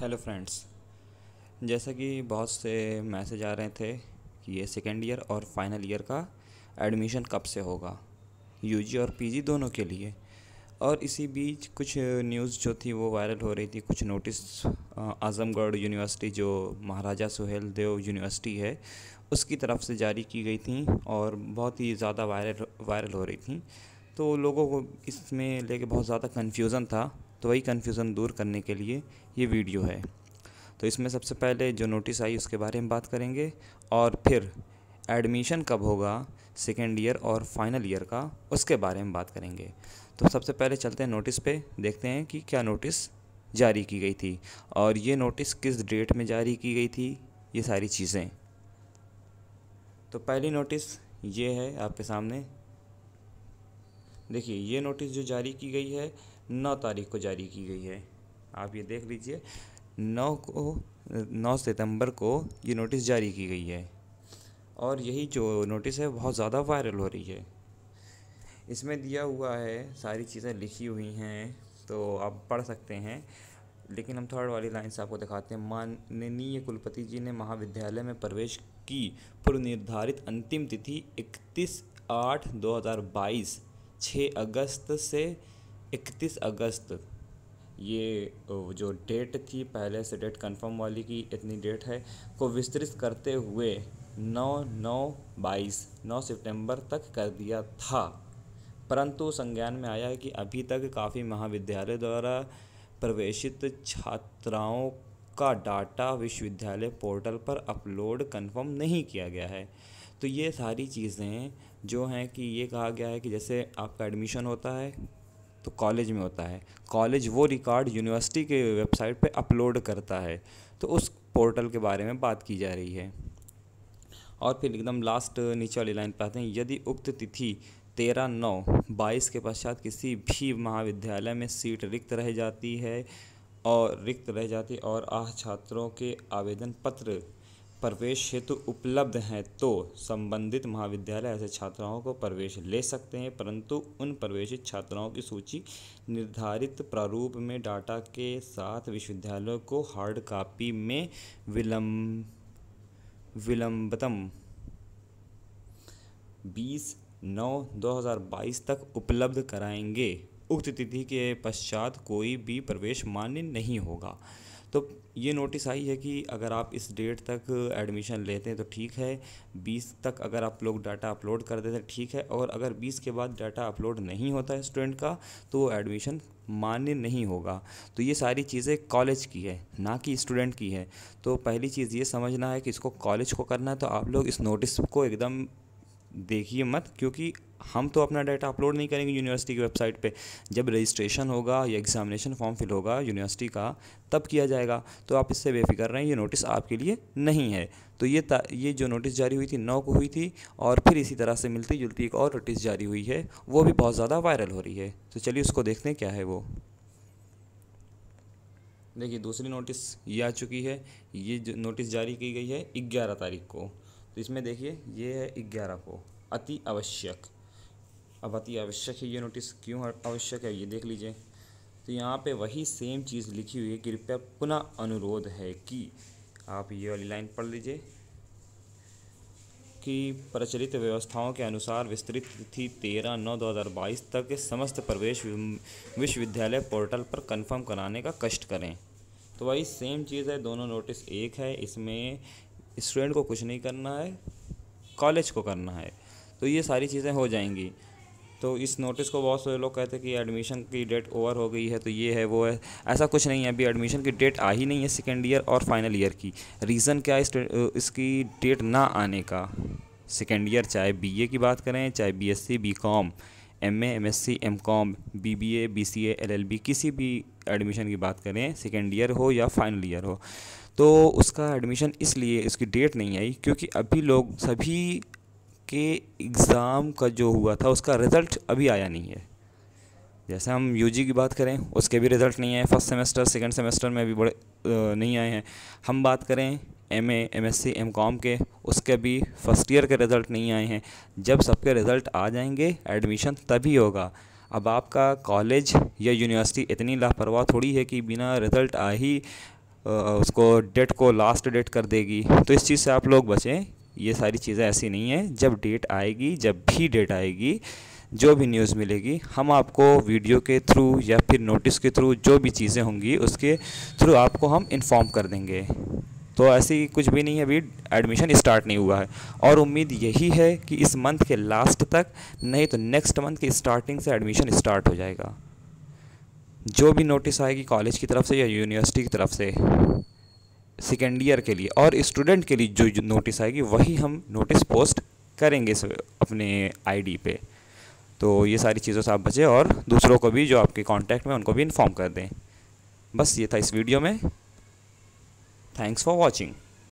hello friends जैसा कि बहुत से मैसेज आ रहे थे कि ये सेकेंड ईयर और फाइनल ईयर का एडमिशन कब से होगा यूजी और पीजी दोनों के लिए और इसी बीच कुछ न्यूज़ जो थी वो वायरल हो रही थी कुछ नोटिस आज़मगढ़ यूनिवर्सिटी जो महाराजा सुहेल देव यूनिवर्सिटी है उसकी तरफ से जारी की गई थी और बहुत ही ज़्यादा वायरल वायरल हो रही थी तो लोगों को इसमें लेके बहुत ज़्यादा कन्फ्यूज़न था तो वही कन्फ्यूज़न दूर करने के लिए ये वीडियो है तो इसमें सबसे पहले जो नोटिस आई उसके बारे में बात करेंगे और फिर एडमिशन कब होगा सेकेंड ईयर और फाइनल ईयर का उसके बारे में बात करेंगे तो सबसे पहले चलते हैं नोटिस पे देखते हैं कि क्या नोटिस जारी की गई थी और ये नोटिस किस डेट में जारी की गई थी ये सारी चीज़ें तो पहली नोटिस ये है आपके सामने देखिए ये नोटिस जो जारी की गई है नौ तारीख को जारी की गई है आप ये देख लीजिए नौ को नौ सितंबर को ये नोटिस जारी की गई है और यही जो नोटिस है बहुत ज़्यादा वायरल हो रही है इसमें दिया हुआ है सारी चीज़ें लिखी हुई हैं तो आप पढ़ सकते हैं लेकिन हम थर्ड वाली लाइन से आपको दिखाते हैं माननीय कुलपति जी ने महाविद्यालय में प्रवेश की पूर्व निर्धारित अंतिम तिथि इकतीस आठ दो हज़ार बाईस छः अगस्त से इकतीस अगस्त ये जो डेट थी पहले से डेट कंफर्म वाली की इतनी डेट है को विस्तृत करते हुए नौ नौ बाईस नौ सितंबर तक कर दिया था परंतु संज्ञान में आया है कि अभी तक काफ़ी महाविद्यालय द्वारा प्रवेशित छात्राओं का डाटा विश्वविद्यालय पोर्टल पर अपलोड कंफर्म नहीं किया गया है तो ये सारी चीज़ें जो हैं कि ये कहा गया है कि जैसे आपका एडमिशन होता है तो कॉलेज में होता है कॉलेज वो रिकॉर्ड यूनिवर्सिटी के वेबसाइट पे अपलोड करता है तो उस पोर्टल के बारे में बात की जा रही है और फिर एकदम लास्ट नीचे वाली लाइन आते हैं यदि उक्त तिथि तेरह नौ बाईस के पश्चात किसी भी महाविद्यालय में सीट रिक्त रह जाती है और रिक्त रह जाती और आह छात्रों के आवेदन पत्र प्रवेश हेतु उपलब्ध हैं तो संबंधित महाविद्यालय ऐसे छात्राओं को प्रवेश ले सकते हैं परंतु उन प्रवेशित छात्राओं की सूची निर्धारित प्रारूप में डाटा के साथ विश्वविद्यालयों को हार्ड कॉपी में विलंब विलंबतम बीस नौ 2022 तक उपलब्ध कराएंगे उक्त तिथि के पश्चात कोई भी प्रवेश मान्य नहीं होगा तो ये नोटिस आई है कि अगर आप इस डेट तक एडमिशन लेते हैं तो ठीक है 20 तक अगर आप लोग डाटा अपलोड कर देते हैं तो ठीक है और अगर 20 के बाद डाटा अपलोड नहीं होता है स्टूडेंट का तो वो एडमिशन मान्य नहीं होगा तो ये सारी चीज़ें कॉलेज की है ना कि स्टूडेंट की है तो पहली चीज़ ये समझना है कि इसको कॉलेज को करना है तो आप लोग इस नोटिस को एकदम देखिए मत क्योंकि हम तो अपना डाटा अपलोड नहीं करेंगे यूनिवर्सिटी की वेबसाइट पे जब रजिस्ट्रेशन होगा या एग्जामिनेशन फॉर्म फिल होगा यूनिवर्सिटी का तब किया जाएगा तो आप इससे बेफिक्र रहें ये नोटिस आपके लिए नहीं है तो ये ये जो नोटिस जारी हुई थी नौ को हुई थी और फिर इसी तरह से मिलती जुलती एक और नोटिस जारी हुई है वो भी बहुत ज़्यादा वायरल हो रही है तो चलिए उसको देखते हैं क्या है वो देखिए दूसरी नोटिस ये आ चुकी है ये नोटिस जारी की गई है ग्यारह तारीख को तो इसमें देखिए ये है ग्यारह को अति आवश्यक अब अति आवश्यक है ये नोटिस क्यों आवश्यक है ये देख लीजिए तो यहाँ पे वही सेम चीज़ लिखी हुई है कृपया पुनः अनुरोध है कि आप ये वाली लाइन पढ़ लीजिए कि प्रचलित व्यवस्थाओं के अनुसार विस्तृत तिथि तेरह नौ दो हज़ार बाईस तक समस्त प्रवेश विश्वविद्यालय पोर्टल पर कंफर्म कराने का कष्ट करें तो वही सेम चीज़ है दोनों नोटिस एक है इसमें स्टूडेंट को कुछ नहीं करना है कॉलेज को करना है तो ये सारी चीज़ें हो जाएंगी तो इस नोटिस को बहुत सारे लोग कहते हैं कि एडमिशन की डेट ओवर हो गई है तो ये है वो है ऐसा कुछ नहीं है अभी एडमिशन की डेट आ ही नहीं है सेकेंड ईयर और फाइनल ईयर की रीज़न क्या है इसकी डेट ना आने का सेकेंड ईयर चाहे बीए की बात करें चाहे BSc BCom MA MSc MCom BBA BCA LLB किसी भी एडमिशन की बात करें सेकेंड ईयर हो या फाइनल ईयर हो तो उसका एडमिशन इसलिए उसकी डेट नहीं आई क्योंकि अभी लोग सभी के एग्ज़ाम का जो हुआ था उसका रिज़ल्ट अभी आया नहीं है जैसे हम यूजी की बात करें उसके भी रिज़ल्ट नहीं आए फर्स्ट सेमेस्टर सेकंड सेमेस्टर में भी बड़े नहीं आए हैं हम बात करें M M S C MCom के उसके भी फर्स्ट ईयर के रिज़ल्ट नहीं आए हैं जब सबके रिज़ल्ट आ जाएंगे एडमिशन तभी होगा अब आपका कॉलेज या यूनिवर्सिटी इतनी लापरवाह थोड़ी है कि बिना रिज़ल्ट आ ही उसको डेट को लास्ट डेट कर देगी तो इस चीज़ से आप लोग बचें ये सारी चीज़ें ऐसी नहीं हैं जब डेट आएगी जब भी डेट आएगी जो भी न्यूज़ मिलेगी हम आपको वीडियो के थ्रू या फिर नोटिस के थ्रू जो भी चीज़ें होंगी उसके थ्रू आपको हम इन्फॉर्म कर देंगे तो ऐसी कुछ भी नहीं है अभी एडमिशन स्टार्ट नहीं हुआ है और उम्मीद यही है कि इस मंथ के लास्ट तक नहीं तो नेक्स्ट मंथ की स्टार्टिंग से एडमिशन स्टार्ट हो जाएगा जो भी नोटिस आएगी कॉलेज की तरफ से या यूनिवर्सिटी की तरफ से सेकेंड ईयर के लिए और स्टूडेंट के लिए जो नोटिस आएगी वही हम नोटिस पोस्ट करेंगे इस अपने आईडी पे तो ये सारी चीज़ों से आप बचें और दूसरों को भी जो आपके कांटेक्ट में उनको भी इन्फॉर्म कर दें बस ये था इस वीडियो में थैंक्स फॉर वॉचिंग